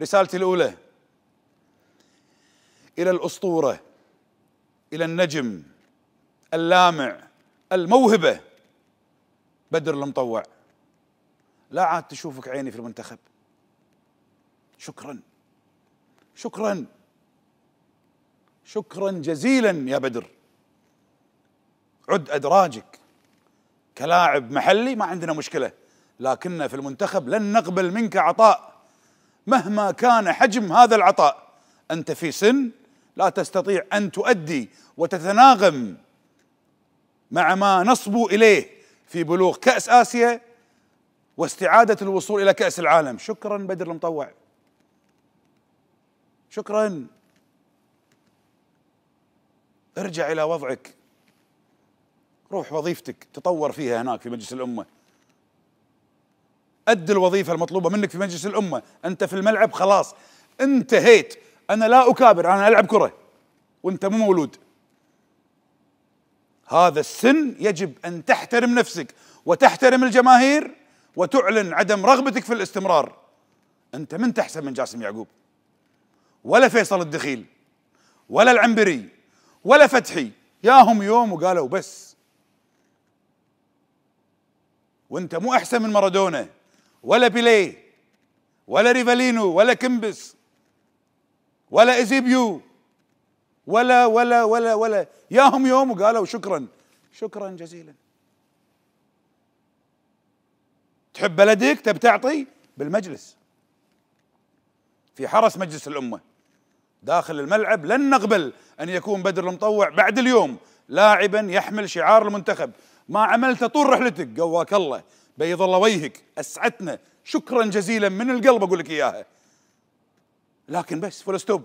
رسالتي الاولى الى الاسطوره الى النجم اللامع الموهبه بدر المطوع لا عاد تشوفك عيني في المنتخب شكرا شكرا شكرا جزيلا يا بدر عد ادراجك كلاعب محلي ما عندنا مشكله لكن في المنتخب لن نقبل منك عطاء مهما كان حجم هذا العطاء انت في سن لا تستطيع ان تؤدي وتتناغم مع ما نصبوا اليه في بلوغ كاس اسيا واستعاده الوصول الى كاس العالم شكرا بدر المطوع شكرا ارجع الى وضعك روح وظيفتك تطور فيها هناك في مجلس الامه أد الوظيفة المطلوبة منك في مجلس الأمة أنت في الملعب خلاص انتهيت أنا لا أكابر أنا ألعب كرة وأنت مو مولود هذا السن يجب أن تحترم نفسك وتحترم الجماهير وتعلن عدم رغبتك في الاستمرار أنت من تحسن من جاسم يعقوب ولا فيصل الدخيل ولا العنبري ولا فتحي ياهم يوم وقالوا بس وانت مو احسن من مارادونا ولا بيليه ولا ريفالينو ولا كمبس ولا ايزيبيو ولا ولا ولا ولا ياهم يوم وقالوا شكرا شكرا جزيلا تحب بلدك تبي تعطي بالمجلس في حرس مجلس الامه داخل الملعب لن نقبل ان يكون بدر المطوع بعد اليوم لاعبا يحمل شعار المنتخب ما عملته طول رحلتك قواك الله بيض الله وجهك اسعدتنا شكرا جزيلا من القلب اقول لك اياها لكن بس فول ستوب